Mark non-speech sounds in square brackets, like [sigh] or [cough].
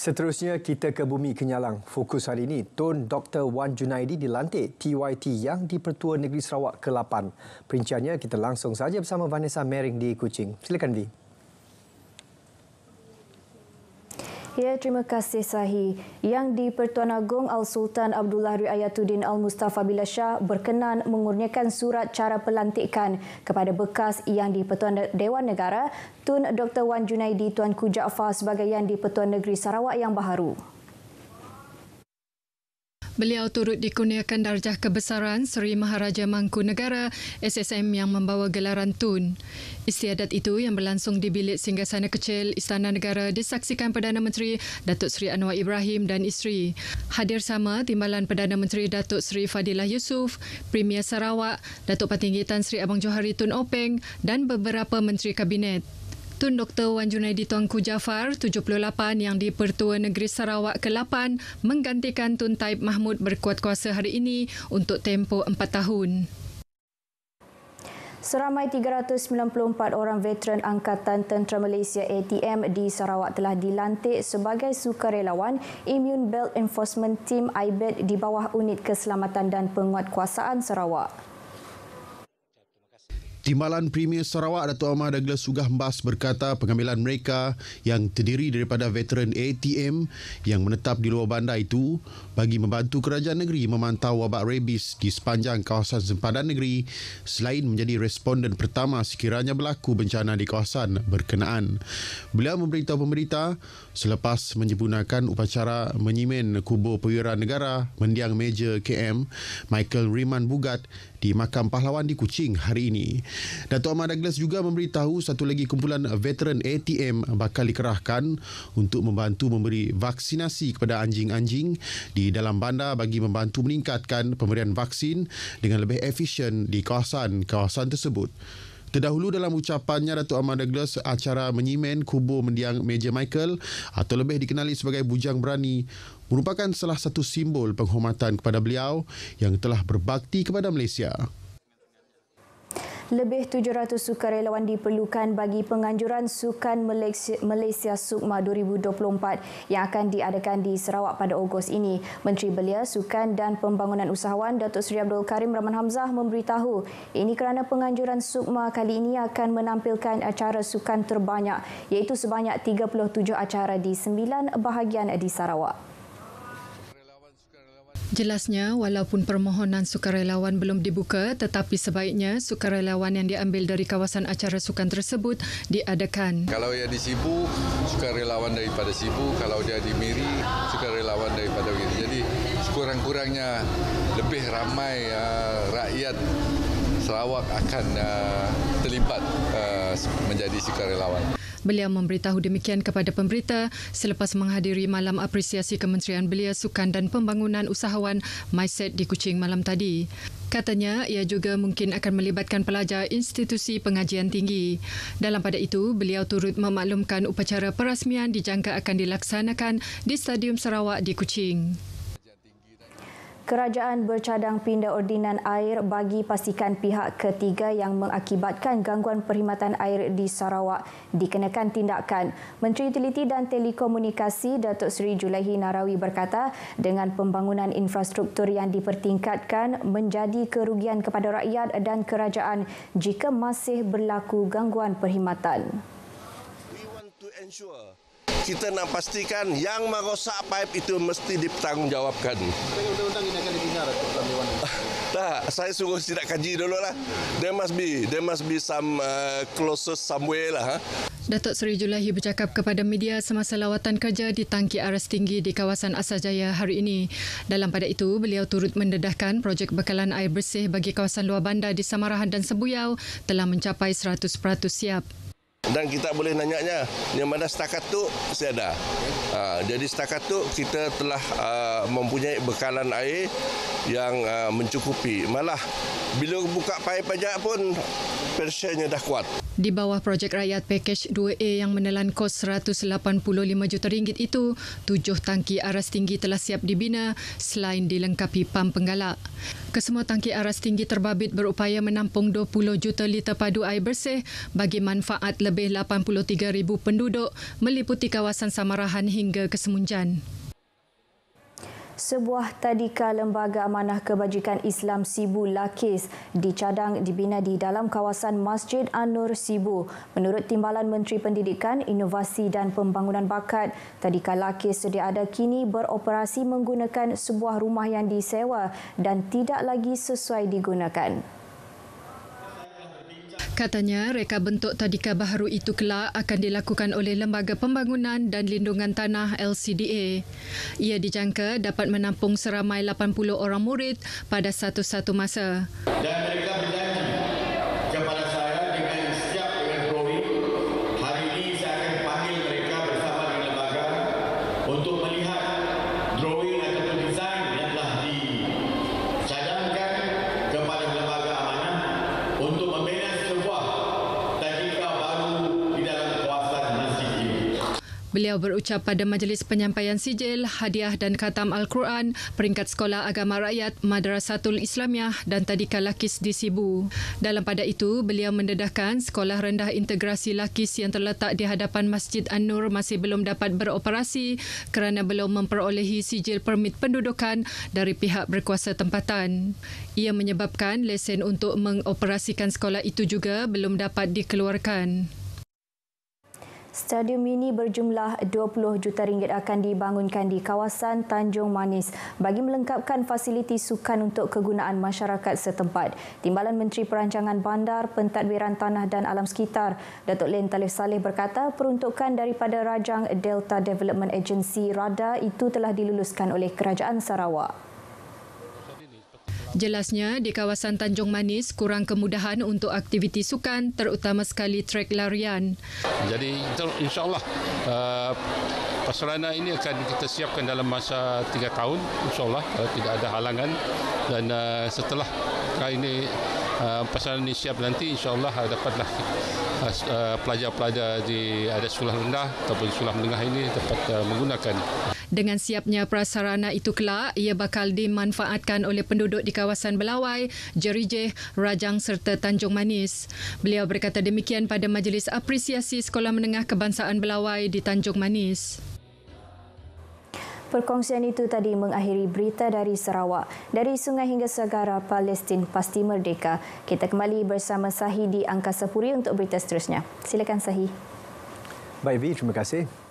Seterusnya kita ke Bumi Kenyalang. Fokus hari ini Tun Dr Wan Junaidi dilantik TYT yang di-Pertua Negeri Sarawak ke-8. Perinciannya kita langsung saja bersama Vanessa Mering di Kuching. Silakan Vi. Ya, terima kasih Sahi. Yang di Pertuan Agong Al-Sultan Abdullah Riayatuddin Al-Mustafa Billah Shah berkenan mengurniakan surat cara pelantikan kepada bekas Yang di Pertuan Dewan Negara Tun Dr. Wan Junaidi Tuan Kujafar sebagai Yang di Pertuan Negeri Sarawak yang baharu. Beliau turut dikurniakan darjah kebesaran Seri Maharaja Mangku Negara SSM yang membawa gelaran Tun. Istiadat itu yang berlangsung di bilik singgasana kecil Istana Negara disaksikan Perdana Menteri Datuk Seri Anwar Ibrahim dan isteri. Hadir sama timbalan Perdana Menteri Datuk Seri Fadilah Yusuf, Premier Sarawak, Datuk Patinggi Tan Seri Abang Johari Tun Openg dan beberapa menteri kabinet. Tun Dr. Wan Junaidi Tuanku Jafar, 78 yang di-Pertua Negeri Sarawak ke-8 menggantikan Tun Taib Mahmud berkuat kuasa hari ini untuk tempoh 4 tahun. Seramai 394 orang veteran Angkatan Tentera Malaysia ATM di Sarawak telah dilantik sebagai sukarelawan Immune Belt Enforcement Team IBED di bawah Unit Keselamatan dan Penguatkuasaan Sarawak. Timbalan Premier Sarawak Datuk Amar Douglas Sugah Mbas berkata pengambilan mereka yang terdiri daripada veteran ATM yang menetap di luar bandar itu bagi membantu kerajaan negeri memantau wabak rabies di sepanjang kawasan sempadan negeri selain menjadi responden pertama sekiranya berlaku bencana di kawasan berkenaan. Beliau memberitahu pemerintah selepas menyempurnakan upacara menyimen kubur perwira negara mendiang Major KM Michael Riman Bugat di Makam Pahlawan di Kuching hari ini. Datuk Ahmad Douglas juga memberitahu satu lagi kumpulan veteran ATM bakal dikerahkan untuk membantu memberi vaksinasi kepada anjing-anjing di dalam bandar bagi membantu meningkatkan pemberian vaksin dengan lebih efisien di kawasan-kawasan tersebut. Terdahulu dalam ucapannya Datuk Ahmad Douglas acara menyimen kubur mendiang Meja Michael atau lebih dikenali sebagai Bujang Berani merupakan salah satu simbol penghormatan kepada beliau yang telah berbakti kepada Malaysia. Lebih 700 sukarelawan diperlukan bagi penganjuran Sukan Malaysia, Malaysia Sukma 2024 yang akan diadakan di Sarawak pada Ogos ini. Menteri Belia Sukan dan Pembangunan Usahawan Datuk Seri Abdul Karim Rahman Hamzah memberitahu ini kerana penganjuran Sukma kali ini akan menampilkan acara sukan terbanyak iaitu sebanyak 37 acara di 9 bahagian di Sarawak. Jelasnya, walaupun permohonan sukarelawan belum dibuka, tetapi sebaiknya sukarelawan yang diambil dari kawasan acara sukan tersebut diadakan. Kalau dia di Sibu, sukarelawan daripada Sibu. Kalau dia di Miri, sukarelawan daripada Miri. Jadi, sekurang-kurangnya lebih ramai uh, rakyat Sarawak akan uh, terlibat uh, menjadi sukarelawan. Beliau memberitahu demikian kepada pemberita selepas menghadiri malam apresiasi Kementerian Belia Sukan dan Pembangunan Usahawan MySet di Kuching malam tadi. Katanya ia juga mungkin akan melibatkan pelajar institusi pengajian tinggi. Dalam pada itu, beliau turut memaklumkan upacara perasmian dijangka akan dilaksanakan di Stadium Sarawak di Kuching. Kerajaan bercadang pindah ordinan air bagi pastikan pihak ketiga yang mengakibatkan gangguan perkhidmatan air di Sarawak dikenakan tindakan. Menteri Utiliti dan Telekomunikasi Datuk Seri Julaihi Narawi berkata dengan pembangunan infrastruktur yang dipertingkatkan menjadi kerugian kepada rakyat dan kerajaan jika masih berlaku gangguan perkhidmatan kita nak pastikan yang merosak pipe itu mesti dipertanggungjawabkan. Undang-undang ini akan dibina Ketua Dewan. Tak, [laughs] saya suruh tidak kaji dulu lah. There must be, there must be some uh, closest somewhere lah. Ha? Datuk Seri Julahi bercakap kepada media semasa lawatan kerja di tangki aras tinggi di kawasan Asajaya hari ini. Dalam pada itu, beliau turut mendedahkan projek bekalan air bersih bagi kawasan luar bandar di Samarahan dan Sebuyau telah mencapai 100% siap dan kita boleh nanyanya yang mana setakat tu masih ada ha, jadi setakat tu kita telah ha, mempunyai bekalan air yang ha, mencukupi malah bila buka pai pajak pun persennya dah kuat di bawah projek rakyat pakej 2A yang menelan kos 185 juta ringgit itu, tujuh tangki aras tinggi telah siap dibina selain dilengkapi pam penggalak. Kesemua tangki aras tinggi terbabit berupaya menampung 20 juta liter padu air bersih bagi manfaat lebih lebih 83,000 penduduk meliputi kawasan Samarahan hingga Kesemunjan. Sebuah tadika Lembaga Amanah Kebajikan Islam Sibu Lakis dicadang dibina di dalam kawasan Masjid Anur Sibu. Menurut Timbalan Menteri Pendidikan, Inovasi dan Pembangunan Bakat, tadika Lakis sedia ada kini beroperasi menggunakan sebuah rumah yang disewa dan tidak lagi sesuai digunakan. Katanya, reka bentuk tadika baharu itu kelak akan dilakukan oleh Lembaga Pembangunan dan Lindungan Tanah LCDA. Ia dijangka dapat menampung seramai 80 orang murid pada satu-satu masa. Dan mereka Beliau berucap pada majlis penyampaian sijil, hadiah dan khatam Al-Quran, peringkat Sekolah Agama Rakyat, Madrasatul Islamiyah dan Tadika Lakis di Sibu. Dalam pada itu, beliau mendedahkan Sekolah Rendah Integrasi Lakis yang terletak di hadapan Masjid An-Nur masih belum dapat beroperasi kerana belum memperolehi sijil permit pendudukan dari pihak berkuasa tempatan. Ia menyebabkan lesen untuk mengoperasikan sekolah itu juga belum dapat dikeluarkan. Stadium ini berjumlah 20 juta ringgit akan dibangunkan di kawasan Tanjung Manis bagi melengkapkan fasiliti sukan untuk kegunaan masyarakat setempat. Timbalan Menteri Perancangan Bandar, Pentadbiran Tanah dan Alam Sekitar, Datuk Lin Talif Saleh berkata peruntukan daripada Rajang Delta Development Agency RADA itu telah diluluskan oleh Kerajaan Sarawak. Jelasnya, di kawasan Tanjung Manis, kurang kemudahan untuk aktiviti sukan, terutama sekali trek larian. Jadi, insya Allah uh, pasarana ini akan kita siapkan dalam masa tiga tahun, insya Allah uh, tidak ada halangan. Dan uh, setelah ini uh, pasaran ini siap nanti, insya Allah dapatlah pelajar-pelajar di ada sekolah rendah ataupun sekolah menengah ini dapat menggunakan dengan siapnya prasarana itu kelak, ia bakal dimanfaatkan oleh penduduk di kawasan Belawai, Jerijeh, Rajang serta Tanjung Manis. Beliau berkata demikian pada Majlis Apresiasi Sekolah Menengah Kebangsaan Belawai di Tanjung Manis. Perkongsian itu tadi mengakhiri berita dari Sarawak. Dari sungai hingga segara, Palestin pasti merdeka. Kita kembali bersama Sahi di Angkasa Puri untuk berita seterusnya. Silakan Sahi. Baik, Vi. Terima kasih.